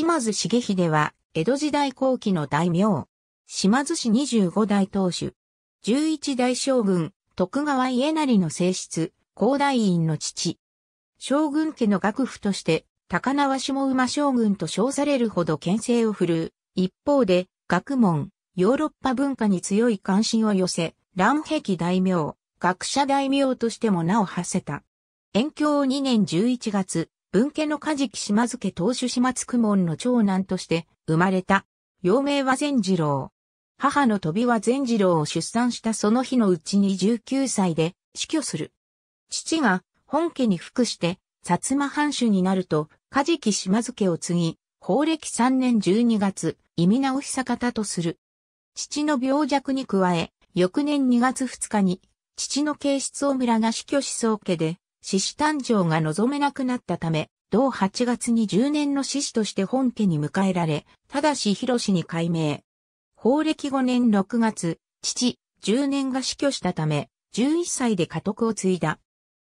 島津重秀は、江戸時代後期の大名。島津氏25代当主。11代将軍、徳川家成の正室、高大院の父。将軍家の楽府として、高輪下馬将軍と称されるほど牽制を振るう。一方で、学問、ヨーロッパ文化に強い関心を寄せ、乱壁大名、学者大名としても名を馳せた。延享2年11月、文家の梶木島津家当主島津公門の長男として生まれた。幼名は善次郎。母の飛びは善次郎を出産したその日のうちに19歳で死去する。父が本家に服して薩摩藩主になると梶木島津家を継ぎ、法暦3年12月、意味直久方とする。父の病弱に加え、翌年2月2日に、父の形質を村が死去し宗家で、獅子誕生が望めなくなったため、同8月に10年の獅子として本家に迎えられ、ただし広氏に改名。法暦5年6月、父、10年が死去したため、11歳で家督を継いだ。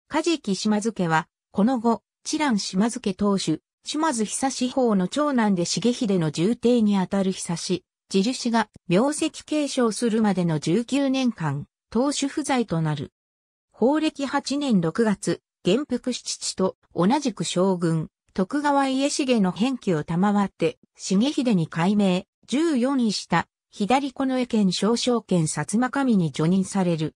カジキ島津家は、この後、知覧島津家当主、島津久志法の長男で重秀の重帝にあたる久志、自主が名跡継承するまでの19年間、当主不在となる。法暦8年6月、元服七地と同じく将軍、徳川家重の返記を賜って、重秀に改名、14位した左近衛県少将県薩摩神に除任される。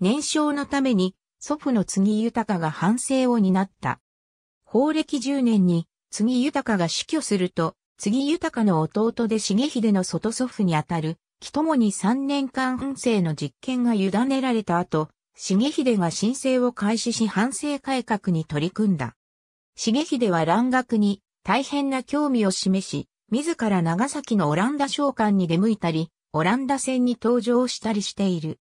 年少のために、祖父の次豊が反省を担った。法暦10年に、次豊が死去すると、次豊の弟で重秀の外祖父にあたる、木共に3年間運勢の実験が委ねられた後、重秀が申請を開始し反省改革に取り組んだ。重秀は蘭学に大変な興味を示し、自ら長崎のオランダ商館に出向いたり、オランダ戦に登場したりしている。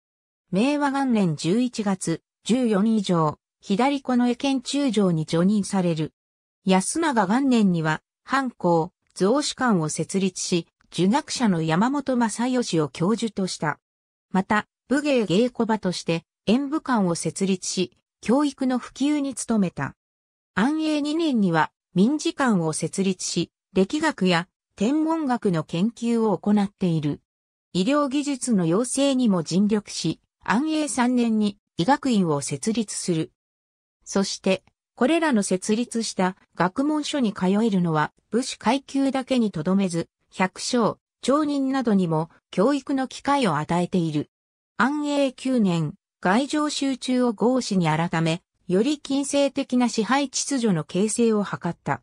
明和元年11月14以上、左子の絵県中将に除任される。安永元年には、藩校、増主館を設立し、儒学者の山本正義を教授とした。また、武芸芸子場として、演武館を設立し、教育の普及に努めた。安永2年には民事館を設立し、歴学や天文学の研究を行っている。医療技術の養成にも尽力し、安永3年に医学院を設立する。そして、これらの設立した学問所に通えるのは武士階級だけにとどめず、百姓、町人などにも教育の機会を与えている。安永9年、外情集中を合詞に改め、より近世的な支配秩序の形成を図った。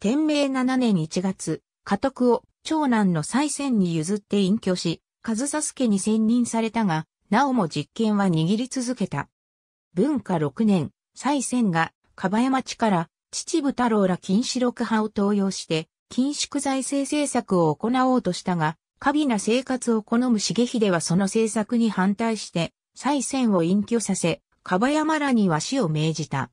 天明7年1月、家督を長男の再選に譲って隠居し、和佐助に選任されたが、なおも実権は握り続けた。文化6年、再選が、かば山町から、秩父太郎ら禁止六派を登用して、禁縮財政政策を行おうとしたが、過敏な生活を好む重秀はその政策に反対して、再遷を隠居させ、樺山らに和紙を命じた。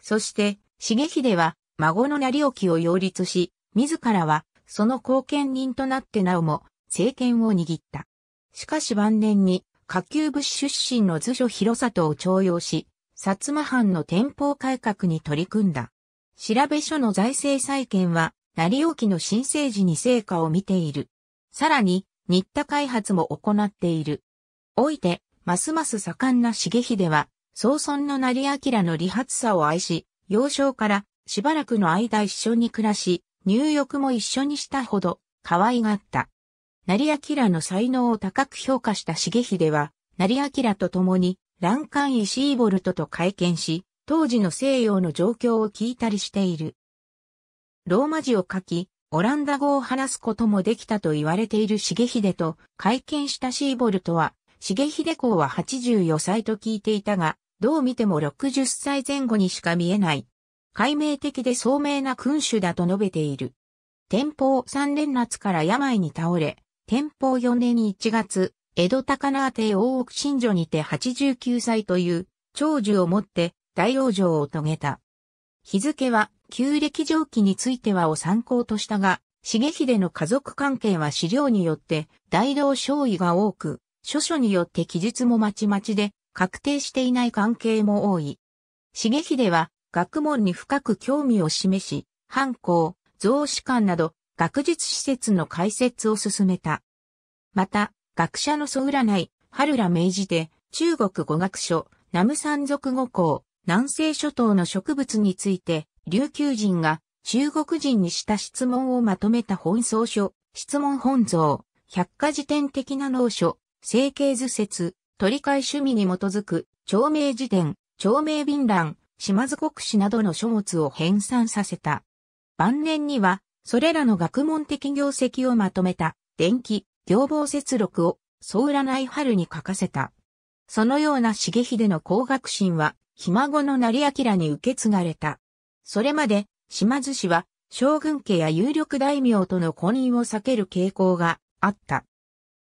そして、重秀は、孫の成沖を擁立し、自らは、その後見人となってなおも、政権を握った。しかし晩年に、下級武士出身の図書広里を徴用し、薩摩藩の天保改革に取り組んだ。調べ書の財政再建は、成沖の新生治に成果を見ている。さらに、新田開発も行っている。おいて、ますます盛んな重秀は、宗尊の成明の利発さを愛し、幼少からしばらくの間一緒に暮らし、入浴も一緒にしたほど可愛がった。成明の才能を高く評価した重秀は、成明と共に、欄干医シーボルトと会見し、当時の西洋の状況を聞いたりしている。ローマ字を書き、オランダ語を話すこともできたと言われている重秀と会見したシーボルトは、重秀公は84歳と聞いていたが、どう見ても60歳前後にしか見えない。解明的で聡明な君主だと述べている。天保3年夏から病に倒れ、天保4年1月、江戸高輪帝大奥新女にて89歳という長寿をもって大往生を遂げた。日付は旧暦上記についてはを参考としたが、重秀の家族関係は資料によって大同少尉が多く、諸書によって記述もまちまちで、確定していない関係も多い。重秀は、学問に深く興味を示し、藩校、増資館など、学術施設の開設を進めた。また、学者の祖占い、春ら明治で、中国語学書、南無山族語校、南西諸島の植物について、琉球人が中国人にした質問をまとめた本草書、質問本草、百科事典的な農書、成形図説、取り替え趣味に基づく、長明辞典、長明便覧、島津国史などの書物を編纂させた。晩年には、それらの学問的業績をまとめた、電気、行房節録を、総占い春に書かせた。そのような重秀の工学心は、ひ孫の成明に受け継がれた。それまで、島津氏は、将軍家や有力大名との婚姻を避ける傾向があった。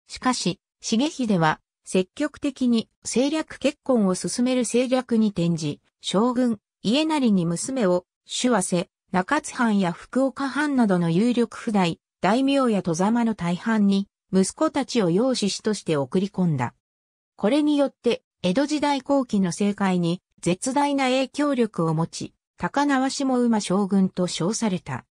しかし、重秀は、積極的に政略結婚を進める政略に転じ、将軍、家なりに娘を、手和瀬、中津藩や福岡藩などの有力不代、大名や戸様の大藩に、息子たちを養子子として送り込んだ。これによって、江戸時代後期の政界に、絶大な影響力を持ち、高輪下馬将軍と称された。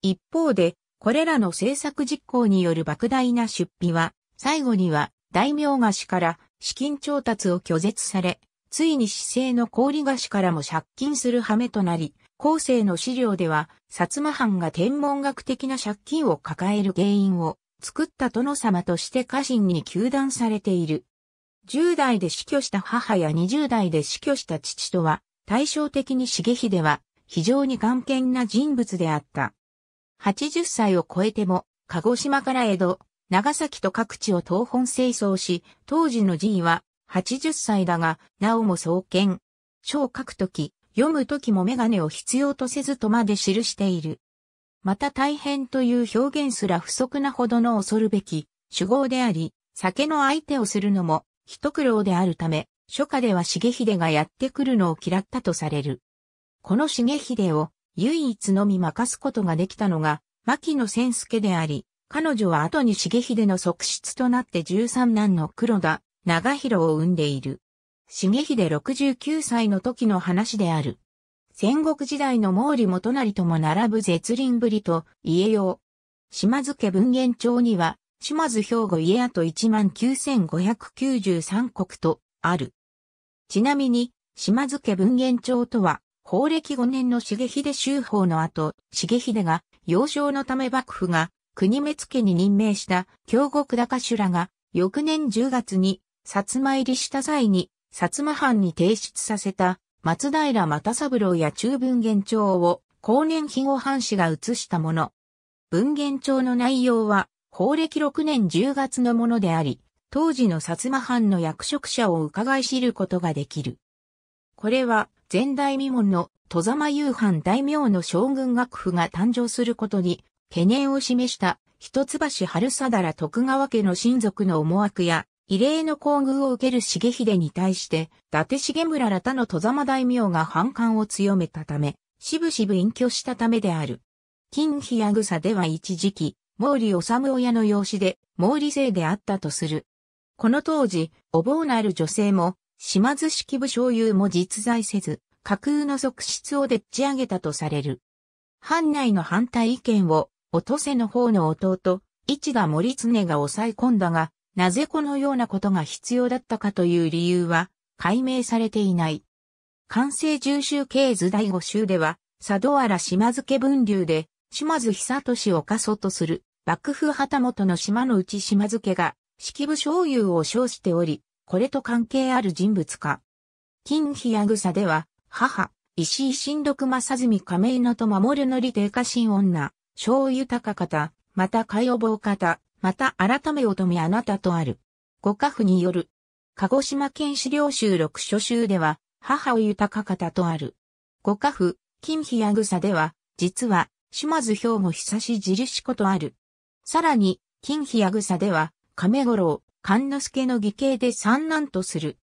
一方で、これらの政策実行による莫大な出費は、最後には大名菓子から資金調達を拒絶され、ついに市政の氷菓子からも借金する羽目となり、後世の資料では、薩摩藩が天文学的な借金を抱える原因を作った殿様として家臣に求断されている。10代で死去した母や20代で死去した父とは、対照的に重秀は非常に頑健な人物であった。80歳を超えても、鹿児島から江戸、長崎と各地を東本清掃し、当時の寺位は80歳だが、なおも創建。書を書くとき、読むときもメガネを必要とせずとまで記している。また大変という表現すら不足なほどの恐るべき主語であり、酒の相手をするのも一苦労であるため、初夏では重秀がやってくるのを嫌ったとされる。この重秀を唯一のみ任すことができたのが、牧野千助であり、彼女は後に重秀の側室となって13男の黒田、長広を生んでいる。重秀69歳の時の話である。戦国時代の毛利元成とも並ぶ絶倫ぶりと言えよう。島津家文言町には、島津兵庫家跡19,593国とある。ちなみに、島津家文言町とは、法暦5年の重秀修法の後、重秀が幼少のため幕府が国滅家に任命した京極高修らが、翌年10月に、薩摩入りした際に、薩摩藩に提出させた、松平又三郎や中文元帳を、後年肥後藩士が移したもの。文元帳の内容は、法暦6年10月のものであり、当時の薩摩藩の役職者を伺い知ることができる。これは、前代未聞の、戸様夕飯大名の将軍学府が誕生することに懸念を示した一橋春貞ら徳川家の親族の思惑や、異例の厚遇を受ける重秀に対して、伊達重村ら他の戸様大名が反感を強めたため、しぶしぶ隠居したためである。金比や草では一時期、毛利治親の養子で、毛利姓であったとする。この当時、お坊のある女性も、島津式部所有も実在せず、架空の側室をでっち上げたとされる。藩内の反対意見をおとせの方の弟、市田森常が抑え込んだが、なぜこのようなことが必要だったかという理由は、解明されていない。完成重州系図第五州では、佐渡原島津家分流で、島津久俊を過疎とする、幕府旗本の島の内島津家が、式部醤油を称しており、これと関係ある人物か。金比や草では、母、石井新六正住亀井のと守るのり定家臣女、小豊方、またかよぼう方、また改め乙女あなたとある。五家父による。鹿児島県資料集六書集では、母を豊方とある。五家父、金比や草では、実は、島津兵庫久し印ことある。さらに、金比や草では、亀五郎、勘之助の義兄で三男とする。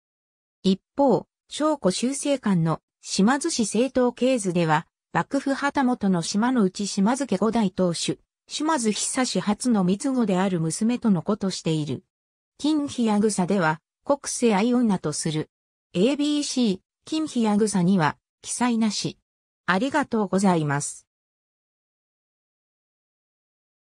一方、小古修正官の島津氏政党系図では、幕府旗本の島のうち島津家五代当主、島津久志初の三つ子である娘との子としている。金比や草では、国世愛女とする。ABC、金比や草には、記載なし。ありがとうございます。